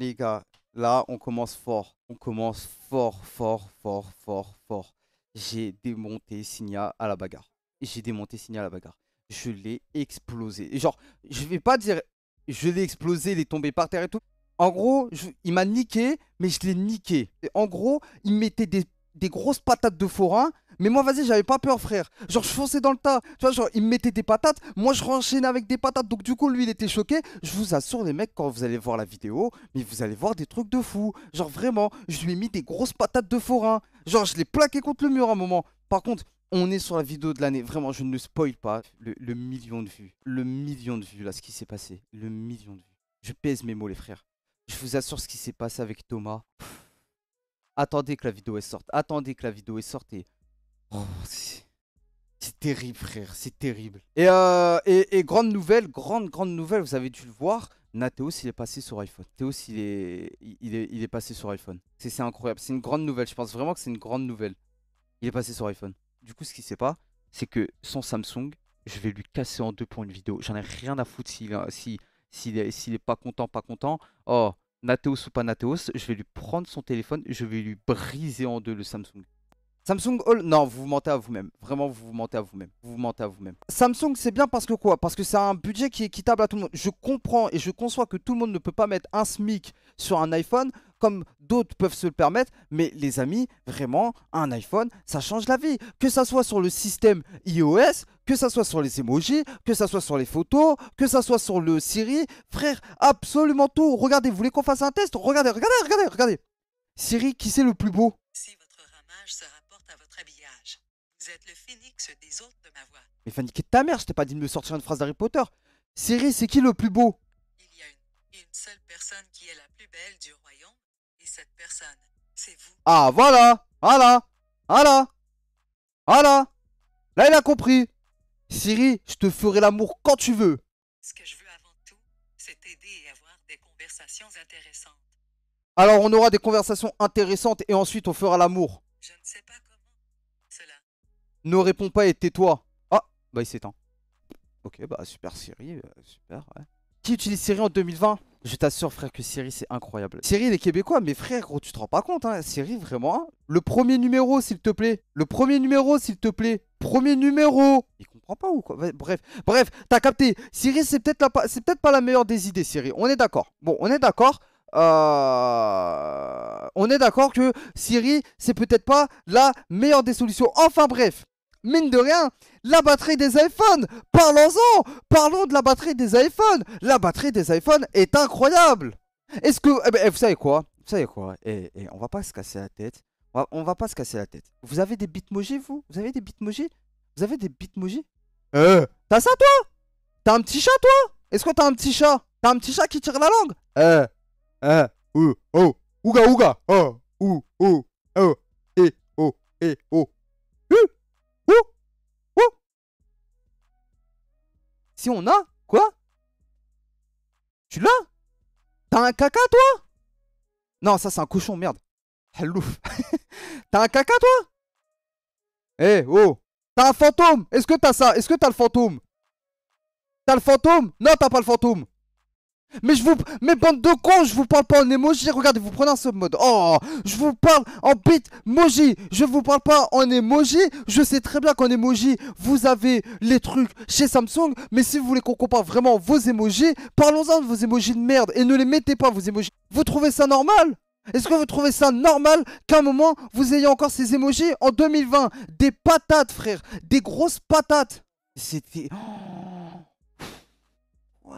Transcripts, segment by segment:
les gars, là, on commence fort. On commence fort, fort, fort, fort, fort. J'ai démonté Signa à la bagarre. J'ai démonté Signa à la bagarre. Je l'ai explosé. Genre, je vais pas dire je l'ai explosé, il est tombé par terre et tout. En gros, il m'a niqué, mais je l'ai niqué. en gros, il mettait des, des grosses patates de forain mais moi, vas-y, j'avais pas peur, frère. Genre, je fonçais dans le tas. Tu vois, genre, il me mettait des patates. Moi, je renchaînais avec des patates. Donc, du coup, lui, il était choqué. Je vous assure, les mecs, quand vous allez voir la vidéo, mais vous allez voir des trucs de fou. Genre, vraiment, je lui ai mis des grosses patates de forain. Genre, je l'ai plaqué contre le mur à un moment. Par contre, on est sur la vidéo de l'année. Vraiment, je ne spoil pas. Le, million de vues. Le million de vues, là, ce qui s'est passé. Le million de vues. Je pèse mes mots, les frères. Je vous assure ce qui s'est passé avec Thomas. Attendez que la vidéo est sorte. Attendez que la vidéo est sorte. Oh, c'est terrible, frère. C'est terrible. Euh, et, et, grande nouvelle, grande, grande nouvelle, vous avez dû le voir. Nateos, il est passé sur iPhone. Nathéos, il est, il est, passé sur iPhone. C'est incroyable. C'est une grande nouvelle. Je pense vraiment que c'est une grande nouvelle. Il est passé sur iPhone. Du coup, ce qui sait pas, c'est que sans Samsung, je vais lui casser en deux pour une vidéo. J'en ai rien à foutre s'il si, est pas content, pas content. Oh, Nathéos ou pas Nathéos, je vais lui prendre son téléphone, je vais lui briser en deux le Samsung. Samsung All, non, vous vous mentez à vous-même. Vraiment, vous vous mentez à vous-même. Vous vous mentez à vous-même. Samsung, c'est bien parce que quoi Parce que c'est un budget qui est équitable à tout le monde. Je comprends et je conçois que tout le monde ne peut pas mettre un SMIC sur un iPhone comme d'autres peuvent se le permettre. Mais les amis, vraiment, un iPhone, ça change la vie. Que ça soit sur le système iOS, que ça soit sur les emojis, que ça soit sur les photos, que ça soit sur le Siri. Frère, absolument tout. Regardez, vous voulez qu'on fasse un test Regardez, regardez, regardez, regardez. Siri, qui c'est le plus beau Si votre vous êtes le phénix des autres de ma voix. Mais Fanny, de ta mère, je t'ai pas dit de me sortir une phrase d'Harry Potter. Siri, c'est qui le plus beau Il y a une, une seule personne qui est la plus belle du royaume, et cette personne, c'est vous. Ah voilà Voilà Voilà Voilà Là, il a compris Siri, je te ferai l'amour quand tu veux. Ce que je veux avant tout, c'est t'aider et avoir des conversations intéressantes. Alors on aura des conversations intéressantes et ensuite on fera l'amour. Je ne sais pas comment. Cela ne réponds pas et tais-toi. Ah, bah il s'étend. Ok, bah super Siri, euh, super, ouais. Qui utilise Siri en 2020 Je t'assure frère que Siri c'est incroyable. Siri les est québécois, mais frère gros tu te rends pas compte hein, Siri vraiment. Hein. Le premier numéro s'il te plaît, le premier numéro s'il te plaît, premier numéro. Il comprend pas ou quoi Bref, bref, t'as capté. Siri c'est peut-être c'est peut-être pas la meilleure des idées Siri. On est d'accord. Bon, on est d'accord. Euh, on est d'accord que Siri, c'est peut-être pas la meilleure des solutions. Enfin bref, mine de rien, la batterie des iPhones. Parlons-en. Parlons de la batterie des iPhones. La batterie des iPhones est incroyable. Est-ce que... Eh ben, eh, vous savez quoi Vous savez quoi et, eh, eh, on va pas se casser la tête. On va, pas se casser la tête. Vous avez des bitmojis, vous Vous avez des bitmojis Vous avez des bitmojis Euh T'as ça, toi T'as un petit chat, toi Est-ce que t'as un petit chat T'as un petit chat qui tire la langue Euh Euh ou, Oh Ouga Ouga Oh ou, Oh Oh Eh Oh Eh Oh Si on a Quoi Tu l'as T'as un caca, toi Non, ça, c'est un cochon, merde. Hallouf. t'as un caca, toi Eh, oh T'as un fantôme Est-ce que t'as ça Est-ce que t'as le fantôme T'as le fantôme Non, t'as pas le fantôme mais je vous. Mais bande de cons, je vous parle pas en emoji. Regardez, vous prenez un sub-mode. Oh Je vous parle en bitmoji. Je vous parle pas en emoji. Je sais très bien qu'en emoji, vous avez les trucs chez Samsung. Mais si vous voulez qu'on compare vraiment vos emojis, parlons-en de vos emojis de merde. Et ne les mettez pas, vos emojis. Vous trouvez ça normal est-ce que vous trouvez ça normal qu'à un moment vous ayez encore ces emojis en 2020 Des patates, frère Des grosses patates C'était. Oh,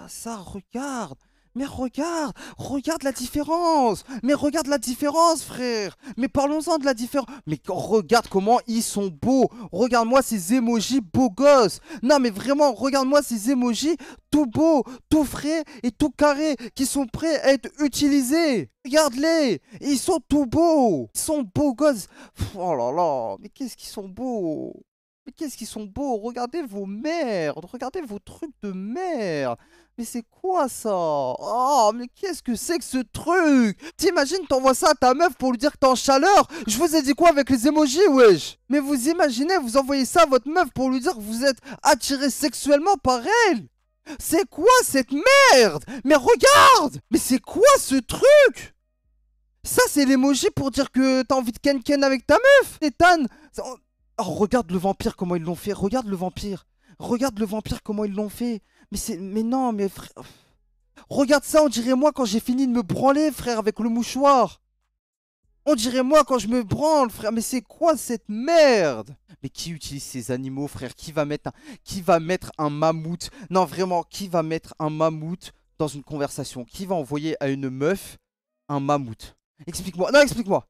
ça, regarde mais regarde, regarde la différence. Mais regarde la différence, frère. Mais parlons-en de la différence. Mais regarde comment ils sont beaux. Regarde-moi ces émojis beaux gosses. Non, mais vraiment, regarde-moi ces émojis tout beaux, tout frais et tout carrés qui sont prêts à être utilisés. Regarde-les. Ils sont tout beaux. Ils sont beaux gosses. oh là là, mais qu'est-ce qu'ils sont beaux. Mais qu'est-ce qu'ils sont beaux Regardez vos merdes Regardez vos trucs de merde Mais c'est quoi ça Oh, mais qu'est-ce que c'est que ce truc T'imagines, t'envoies ça à ta meuf pour lui dire que t'es en chaleur Je vous ai dit quoi avec les emojis, wesh Mais vous imaginez, vous envoyez ça à votre meuf pour lui dire que vous êtes attiré sexuellement par elle C'est quoi cette merde Mais regarde Mais c'est quoi ce truc ça, c'est l'émoji pour dire que t'as envie de kenken avec ta meuf, Ethan Oh, regarde le vampire comment ils l'ont fait. Regarde le vampire. Regarde le vampire comment ils l'ont fait. Mais c'est mais non, mais frère. Regarde ça, on dirait moi quand j'ai fini de me branler, frère, avec le mouchoir. On dirait moi quand je me branle, frère. Mais c'est quoi cette merde Mais qui utilise ces animaux, frère Qui va mettre un, qui va mettre un mammouth Non, vraiment, qui va mettre un mammouth dans une conversation Qui va envoyer à une meuf un mammouth Explique-moi. Non, explique-moi.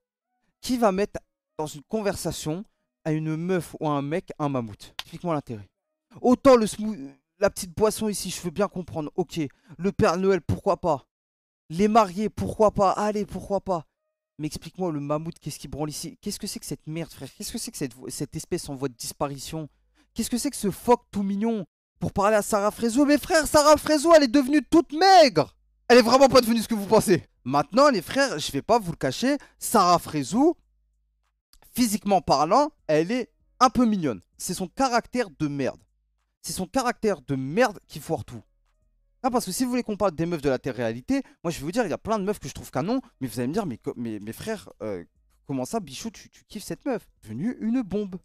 Qui va mettre dans une conversation à une meuf ou à un mec un mammouth. Explique-moi l'intérêt. Autant le la petite boisson ici, je veux bien comprendre. Ok, le Père Noël, pourquoi pas Les mariés, pourquoi pas Allez, pourquoi pas Mais explique-moi le mammouth, qu'est-ce qui branle ici Qu'est-ce que c'est que cette merde, frère Qu'est-ce que c'est que cette, cette, espèce en voie de disparition Qu'est-ce que c'est que ce phoque tout mignon Pour parler à Sarah Fraisou Mais frère, Sarah Fraisou, elle est devenue toute maigre Elle est vraiment pas devenue ce que vous pensez Maintenant, les frères, je vais pas vous le cacher, Sarah Frézou, physiquement parlant, elle est un peu mignonne. C'est son caractère de merde. C'est son caractère de merde qui foire tout. Ah, parce que si vous voulez qu'on parle des meufs de la terre réalité moi je vais vous dire, il y a plein de meufs que je trouve canon, mais vous allez me dire, mais, mes frères, euh, comment ça, Bichou, tu, kiffes cette meuf Devenue une bombe.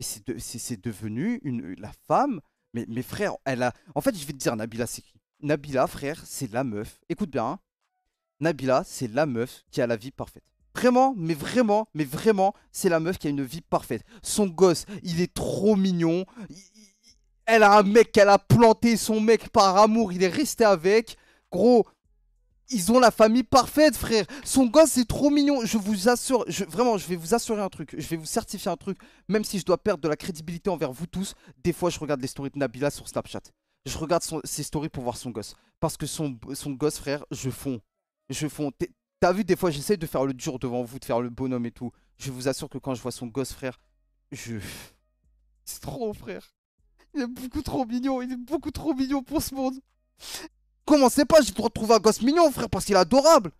c'est devenu une, la femme, mais mes frères, elle a. En fait, je vais te dire, Nabila, c'est qui Nabila, frère, c'est la meuf. Écoute bien, hein. Nabila, c'est la meuf qui a la vie parfaite. Vraiment, mais vraiment, mais vraiment, c'est la meuf qui a une vie parfaite. Son gosse, il est trop mignon. Elle a un mec qu'elle a planté, son mec par amour, il est resté avec. Gros, ils ont la famille parfaite, frère. Son gosse, c'est trop mignon. Je vous assure, vraiment, je vais vous assurer un truc. Je vais vous certifier un truc. Même si je dois perdre de la crédibilité envers vous tous, des fois, je regarde les stories de Nabila sur Snapchat. Je regarde ses stories pour voir son gosse. Parce que son, son gosse, frère, je fond... Je fonds. T'as vu, des fois, j'essaie de faire le dur devant vous, de faire le bonhomme et tout. Je vous assure que quand je vois son gosse, frère, je. C'est trop, frère. Il est beaucoup trop mignon. Il est beaucoup trop mignon pour ce monde. Comment c'est pas, j'ai le droit trouver un gosse mignon, frère, parce qu'il est adorable.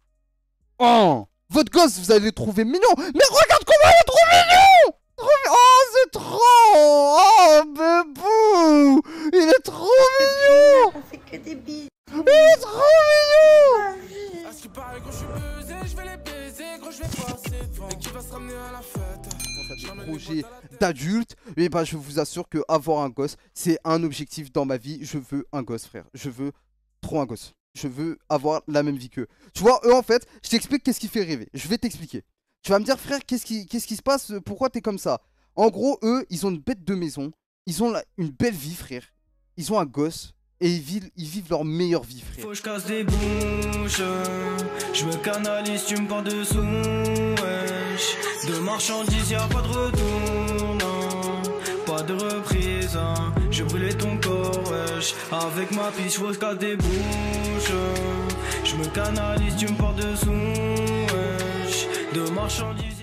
Oh Votre gosse, vous allez le trouver mignon. Mais regarde comment il est trop mignon Oh, c'est trop Oh, bébou Il est trop mignon Il est trop mignon ah, je je vais les baiser, gros, je vais passer devant. qui va se ramener à la fête projet d'adulte, mais eh bah ben, je vous assure que avoir un gosse, c'est un objectif dans ma vie. Je veux un gosse, frère. Je veux trop un gosse. Je veux avoir la même vie qu'eux. Tu vois, eux en fait, je t'explique qu'est-ce qui fait rêver. Je vais t'expliquer. Tu vas me dire, frère, qu'est-ce qui, qu'est-ce qui se passe Pourquoi t'es comme ça En gros, eux, ils ont une bête de maison. Ils ont une belle vie, frère. Ils ont un gosse et ils vivent, leur meilleure vie, frère. Faut que je casse des bouches, je me canalise, tu me portes de sous, De marchandises, y'a pas de retour, non, pas de reprise, hein. Je brûlais ton corps, Avec ma piste, faut que je casse des bouches, je me canalise, tu me portes de sous, De marchandises,